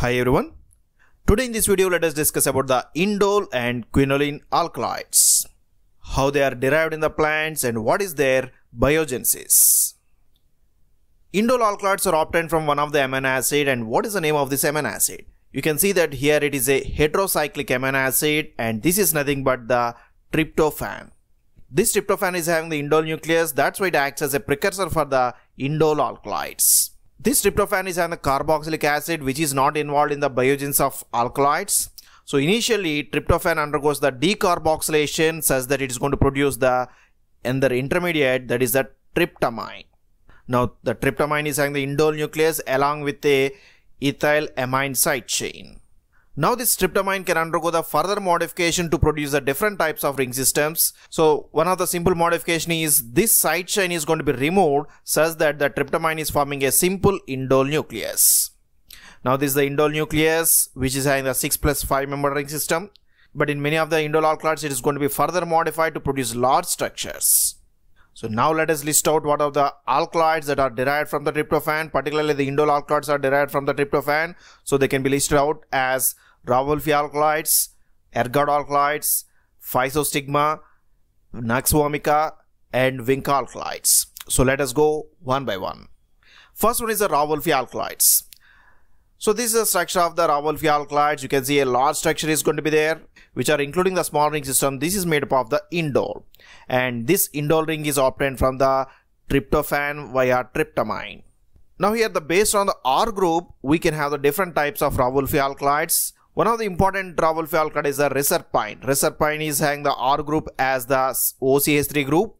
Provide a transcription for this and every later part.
Hi everyone. Today in this video let us discuss about the indole and quinoline alkaloids, how they are derived in the plants and what is their biogenesis. Indole alkaloids are obtained from one of the amino acid and what is the name of this amino acid? You can see that here it is a heterocyclic amino acid and this is nothing but the tryptophan. This tryptophan is having the indole nucleus that's why it acts as a precursor for the indole alkaloids. This tryptophan is an carboxylic acid which is not involved in the biogens of alkaloids. So initially tryptophan undergoes the decarboxylation such that it is going to produce the another intermediate that is the tryptamine. Now the tryptamine is having the indole nucleus along with the ethyl amine side chain. Now this tryptamine can undergo the further modification to produce the different types of ring systems. So one of the simple modification is this side chain is going to be removed such that the tryptamine is forming a simple indole nucleus. Now this is the indole nucleus which is having the 6 plus 5 member ring system. But in many of the indole alkaloids it is going to be further modified to produce large structures. So now let us list out what are the alkaloids that are derived from the tryptophan, particularly the indole alkaloids are derived from the tryptophan. So they can be listed out as Ravolfi alkaloids, ergot alkaloids, physostigma, naxomica, and vinca alkaloids. So let us go one by one. First one is the Ravolfi alkaloids. So this is the structure of the Ravolfi alkaloids. You can see a large structure is going to be there which are including the small ring system. This is made up of the indole and this indole ring is obtained from the tryptophan via tryptamine. Now here the based on the R group, we can have the different types of Raoulfi alkylides. One of the important Raoulfi alkyd is the reserpine. Reserpine is having the R group as the OCH3 group.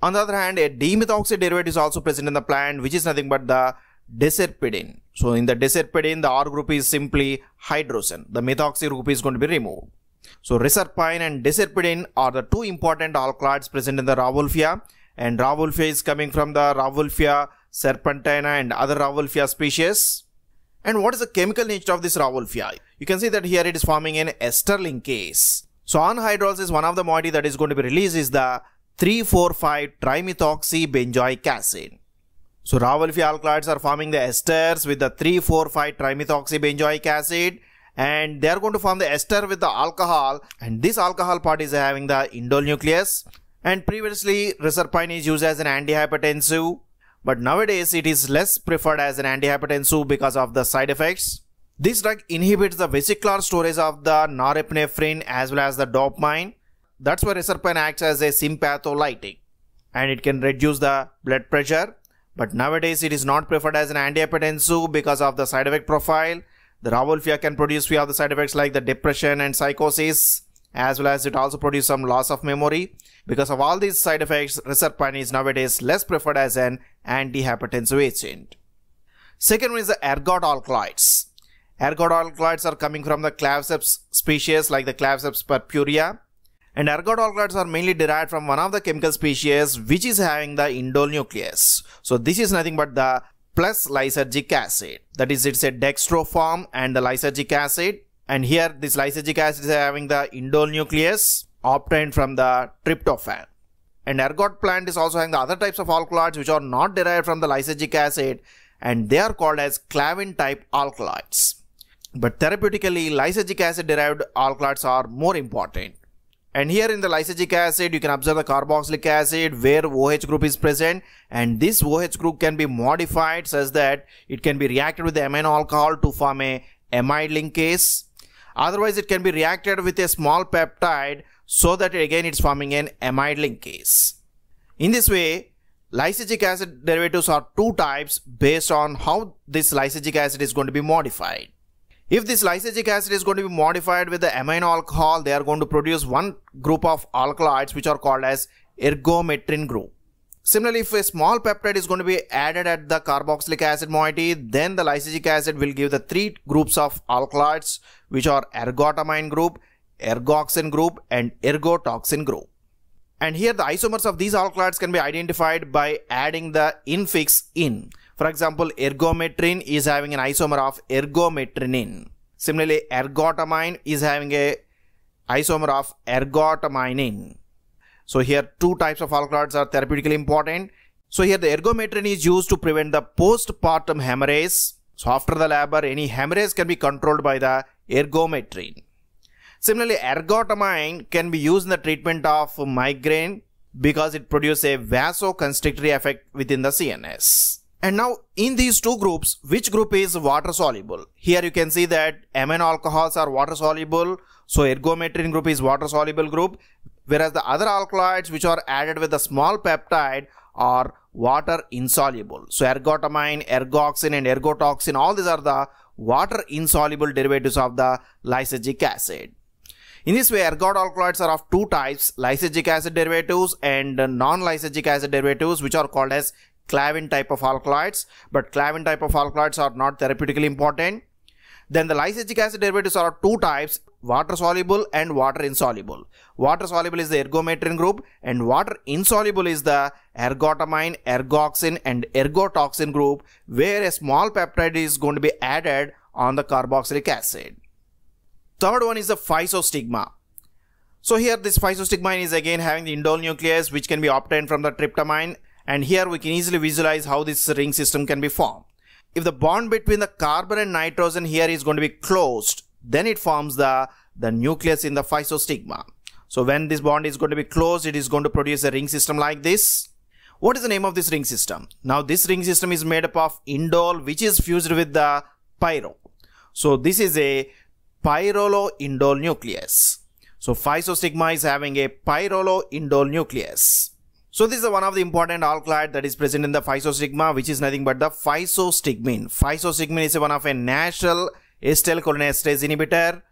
On the other hand, a dimethoxy derivative is also present in the plant, which is nothing but the deserpidin So in the deserpidin the R group is simply hydrogen. The methoxy group is going to be removed. So reserpine and deserpine are the two important alkaloids present in the Ravolfia and Ravolfia is coming from the Ravolfia serpentina and other Ravolfia species. And what is the chemical nature of this Ravolfia? You can see that here it is forming an ester linkase. So anhydrous is one of the moiety that is going to be released is the 3,4,5-trimethoxybenzoic acid. So Ravolfia alkaloids are forming the esters with the 3,4,5-trimethoxybenzoic acid and they are going to form the ester with the alcohol and this alcohol part is having the indole nucleus and previously reserpine is used as an antihypertensive but nowadays it is less preferred as an antihypertensive because of the side effects. This drug inhibits the vesicular storage of the norepinephrine as well as the dopamine. That's why reserpine acts as a sympatholytic and it can reduce the blood pressure. But nowadays it is not preferred as an antihypertensive because of the side effect profile the ravolfia can produce few other side effects like the depression and psychosis, as well as it also produces some loss of memory. Because of all these side effects, reserpine is nowadays less preferred as an antihypertensive agent. Second one is the ergot alkaloids. Ergot alkaloids are coming from the Claviceps species like the Claviceps purpurea. And ergot alkaloids are mainly derived from one of the chemical species which is having the indole nucleus. So this is nothing but the plus lysergic acid. That is, it's a dextro form and the lysergic acid. And here, this lysergic acid is having the indole nucleus obtained from the tryptophan. And ergot plant is also having the other types of alkaloids which are not derived from the lysergic acid and they are called as clavin type alkaloids. But therapeutically, lysergic acid derived alkaloids are more important. And here in the lysergic acid, you can observe the carboxylic acid where OH group is present and this OH group can be modified such that it can be reacted with the amino alcohol to form a amide linkage. Otherwise, it can be reacted with a small peptide so that again it's forming an amide linkage. In this way, lysergic acid derivatives are two types based on how this lysergic acid is going to be modified. If this lysergic acid is going to be modified with the amine alcohol, they are going to produce one group of alkaloids which are called as ergometrin group. Similarly, if a small peptide is going to be added at the carboxylic acid moiety, then the lysergic acid will give the three groups of alkaloids which are ergotamine group, ergoxin group and ergotoxin group. And here the isomers of these alkaloids can be identified by adding the infix in. For example, ergometrine is having an isomer of ergometrinin. Similarly, ergotamine is having a isomer of ergotaminin. So here two types of alkaloids are therapeutically important. So here the ergometrin is used to prevent the postpartum hemorrhage. So after the labor, any hemorrhage can be controlled by the ergometrin. Similarly, ergotamine can be used in the treatment of migraine because it produces a vasoconstrictory effect within the CNS. And now in these two groups, which group is water soluble? Here you can see that amino alcohols are water soluble. So ergotamine group is water soluble group. Whereas the other alkaloids which are added with a small peptide are water insoluble. So ergotamine, ergoxin and ergotoxin, all these are the water insoluble derivatives of the lysergic acid. In this way, ergot alkaloids are of two types, lysergic acid derivatives and non-lysergic acid derivatives, which are called as clavin type of alkaloids, but clavin type of alkaloids are not therapeutically important. Then the lysergic acid derivatives are two types, water soluble and water insoluble. Water soluble is the ergometrin group and water insoluble is the ergotamine, ergoxin and ergotoxin group where a small peptide is going to be added on the carboxylic acid. Third one is the physostigma. So here this physostigmine is again having the indole nucleus which can be obtained from the tryptamine and here we can easily visualize how this ring system can be formed. If the bond between the carbon and nitrogen here is going to be closed, then it forms the, the nucleus in the physostigma. So when this bond is going to be closed, it is going to produce a ring system like this. What is the name of this ring system? Now this ring system is made up of indole which is fused with the pyro. So this is a pyrolo-indole nucleus. So physostigma is having a pyrolo-indole nucleus. So this is one of the important alkaloid that is present in the physostigma, which is nothing but the physostigmine. Physostigmine is one of a natural acetylcholinesterase inhibitor,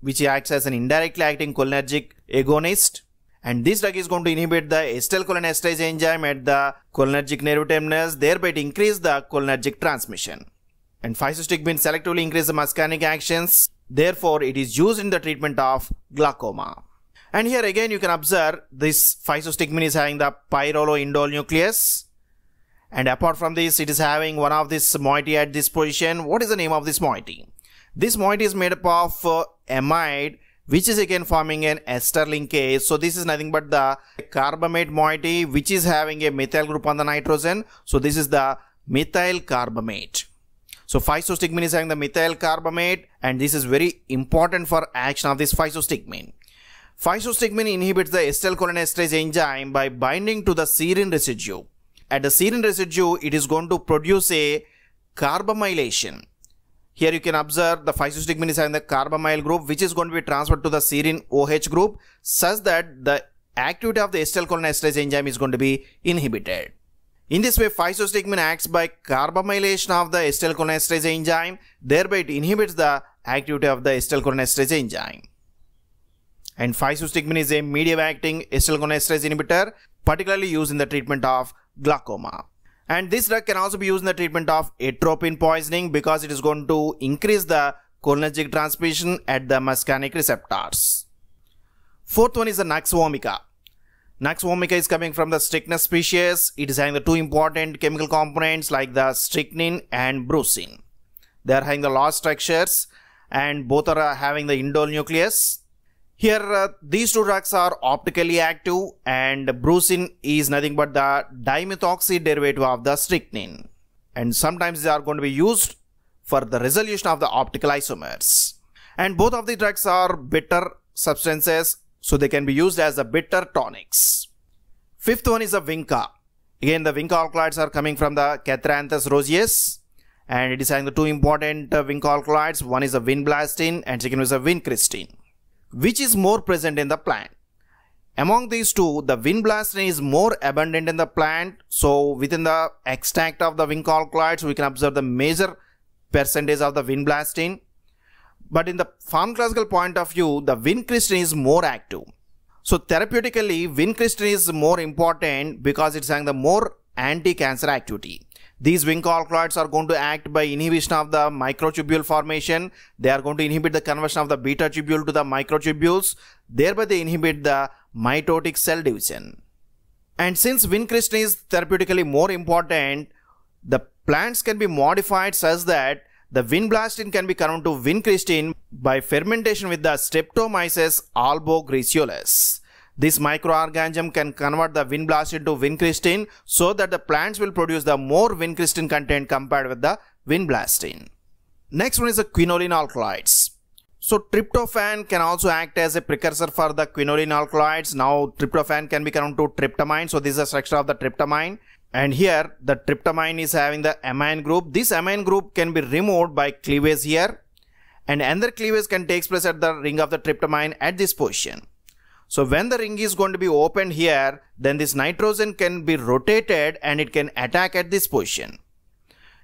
which acts as an indirectly acting cholinergic agonist. And this drug is going to inhibit the acetylcholinesterase enzyme at the cholinergic nerve terminus, thereby to increase the cholinergic transmission. And physostigmine selectively increase the muscarinic actions. Therefore, it is used in the treatment of glaucoma. And here again, you can observe this physostigmin is having the pyroloindole nucleus. And apart from this, it is having one of this moiety at this position. What is the name of this moiety? This moiety is made up of uh, amide, which is again forming an ester linkage. So this is nothing but the carbamate moiety, which is having a methyl group on the nitrogen. So this is the methyl carbamate. So physostigmin is having the methyl carbamate and this is very important for action of this physostigmin. Physostigmine inhibits the acetyl cholinesterase enzyme by binding to the serine residue. At the serine residue, it is going to produce a carbamylation. Here you can observe the physostigmine is having the carbamyl group which is going to be transferred to the serine OH group such that the activity of the acetyl cholinesterase enzyme is going to be inhibited. In this way, physostigmine acts by carbamylation of the acetyl cholinesterase enzyme, thereby it inhibits the activity of the acetyl cholinesterase enzyme. And 5 is a medium-acting acetylcholinesterase inhibitor, particularly used in the treatment of glaucoma. And this drug can also be used in the treatment of atropine poisoning because it is going to increase the cholinergic transmission at the muscarinic receptors. Fourth one is the Naxomica. Naxomica is coming from the strychnus species. It is having the two important chemical components like the strychnine and brucine. They are having the large structures and both are having the indole nucleus. Here, uh, these two drugs are optically active and brucin is nothing but the dimethoxy derivative of the strychnine. And sometimes they are going to be used for the resolution of the optical isomers. And both of the drugs are bitter substances, so they can be used as the bitter tonics. Fifth one is the vinca. Again, the vinca alkaloids are coming from the Catharanthus roseus and it is having the two important uh, vinca alkaloids. One is the vinblastine, and second is the vincristine which is more present in the plant. Among these two, the windblasterin is more abundant in the plant. So within the extract of the zinc alkaloids, we can observe the major percentage of the windblasterin. But in the pharmacological point of view, the vincristin is more active. So therapeutically, vincristin is more important because it's having the more anti-cancer activity. These wing alkaloids are going to act by inhibition of the microtubule formation. They are going to inhibit the conversion of the beta tubule to the microtubules. Thereby they inhibit the mitotic cell division. And since vincristine is therapeutically more important, the plants can be modified such that the vinblastin can be converted to vincristine by fermentation with the Streptomyces albogriciolus. This microorganism can convert the windblast into vincristine, so that the plants will produce the more vincristine content compared with the vinblastine. Next one is the quinoline alkaloids. So tryptophan can also act as a precursor for the quinoline alkaloids. Now tryptophan can be converted to tryptamine. So this is the structure of the tryptamine. And here the tryptamine is having the amine group. This amine group can be removed by cleavage here. And another cleavage can take place at the ring of the tryptamine at this position. So when the ring is going to be opened here, then this nitrogen can be rotated and it can attack at this position.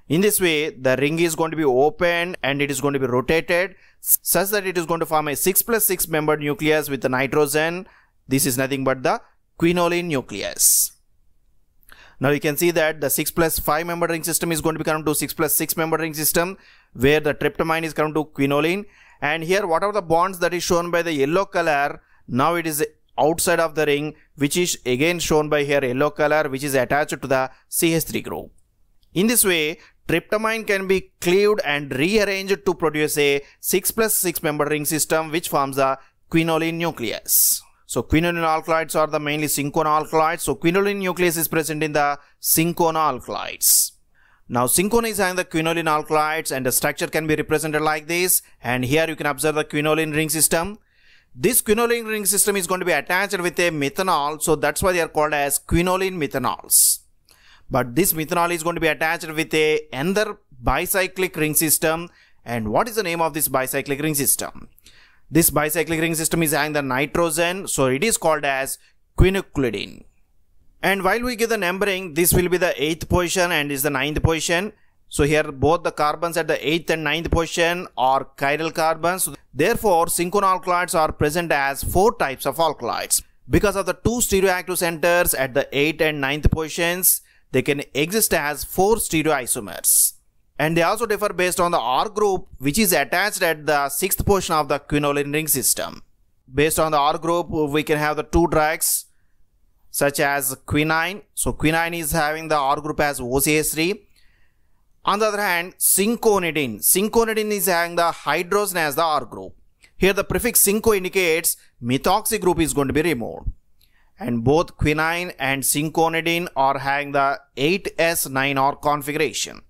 In this way, the ring is going to be opened and it is going to be rotated such that it is going to form a 6 plus 6 membered nucleus with the nitrogen. This is nothing but the quinoline nucleus. Now you can see that the 6 plus 5 membered ring system is going to become to 6 plus 6 membered ring system where the tryptamine is going to quinoline. And here whatever the bonds that is shown by the yellow color now it is outside of the ring which is again shown by here yellow color which is attached to the CH3 group. In this way tryptamine can be cleaved and rearranged to produce a 6 plus 6 member ring system which forms the quinoline nucleus. So quinoline alkaloids are the mainly synconoalkaloids. So quinoline nucleus is present in the synconoalkaloids. Now syncone is having the quinoline alkaloids and the structure can be represented like this. And here you can observe the quinoline ring system. This quinoline ring system is going to be attached with a methanol. So that's why they are called as quinoline methanols. But this methanol is going to be attached with a another bicyclic ring system. And what is the name of this bicyclic ring system? This bicyclic ring system is having the nitrogen. So it is called as quinoclidine. And while we give the numbering, this will be the 8th position and is the ninth position. So here both the carbons at the 8th and 9th position are chiral carbons. Therefore, synchronalkaloids are present as four types of alkaloids. Because of the two stereoactive centers at the 8th and 9th positions, they can exist as four stereoisomers. And they also differ based on the R group which is attached at the 6th portion of the quinoline ring system. Based on the R group, we can have the two drugs such as quinine. So quinine is having the R group as OCH3 on the other hand, synconidine. Cinchonidine is having the hydrogen as the R group. Here the prefix synco indicates methoxy group is going to be removed. And both quinine and synconidine are having the 8S9R configuration.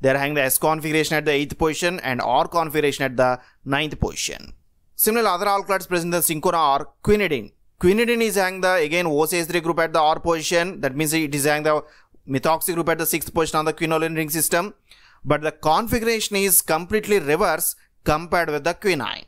They are having the S configuration at the 8th position and R configuration at the 9th position. Similarly, other alkylates present in cincona are quinidine. Quinidine is having the again OCH3 group at the R position. That means it is having the methoxy group at the sixth position on the quinoline ring system, but the configuration is completely reverse compared with the quinine.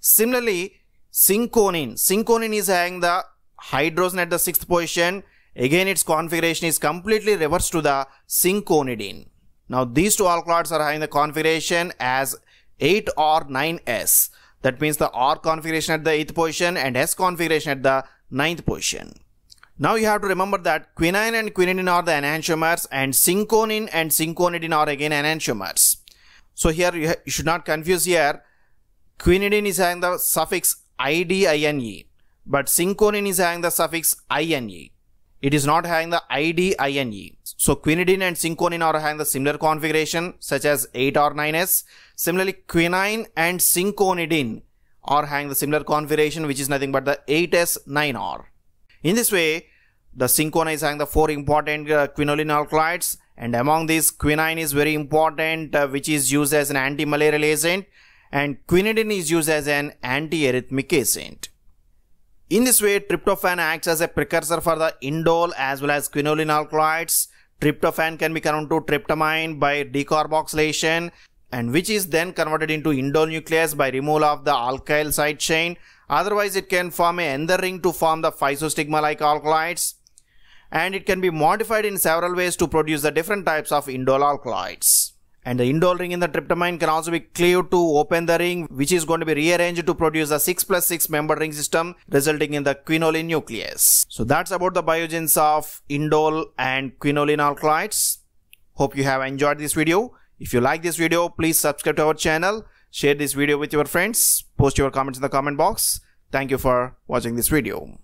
Similarly, synconine. Synconine is having the hydrogen at the sixth position. Again, its configuration is completely reverse to the synconidine. Now, these two alkaloids are having the configuration as 8 r 9S. That means the R configuration at the 8th position and S configuration at the 9th position. Now you have to remember that quinine and quinidine are the enantiomers and synconin and cinchonidine are again enantiomers. So here you, you should not confuse here. Quinidine is having the suffix IDINE but synconin is having the suffix INE. It is not having the IDINE. So quinidine and synconin are having the similar configuration such as 8 or 9s. Similarly quinine and cinchonidine are having the similar configuration which is nothing but the 8s 9r. In this way, the synchronizing the four important uh, quinoline alkaloids, and among these quinine is very important uh, which is used as an anti-malarial agent and quinidine is used as an anti-arrhythmic agent. In this way tryptophan acts as a precursor for the indole as well as quinoline alkaloids. Tryptophan can be converted to tryptamine by decarboxylation and which is then converted into indole nucleus by removal of the alkyl side chain. Otherwise it can form a ender ring to form the physostigma like alkaloids and it can be modified in several ways to produce the different types of indole alkaloids. And the indole ring in the tryptamine can also be cleaved to open the ring which is going to be rearranged to produce a 6 plus 6 membered ring system resulting in the quinoline nucleus. So that's about the biogens of indole and quinoline alkaloids. Hope you have enjoyed this video. If you like this video, please subscribe to our channel, share this video with your friends, post your comments in the comment box. Thank you for watching this video.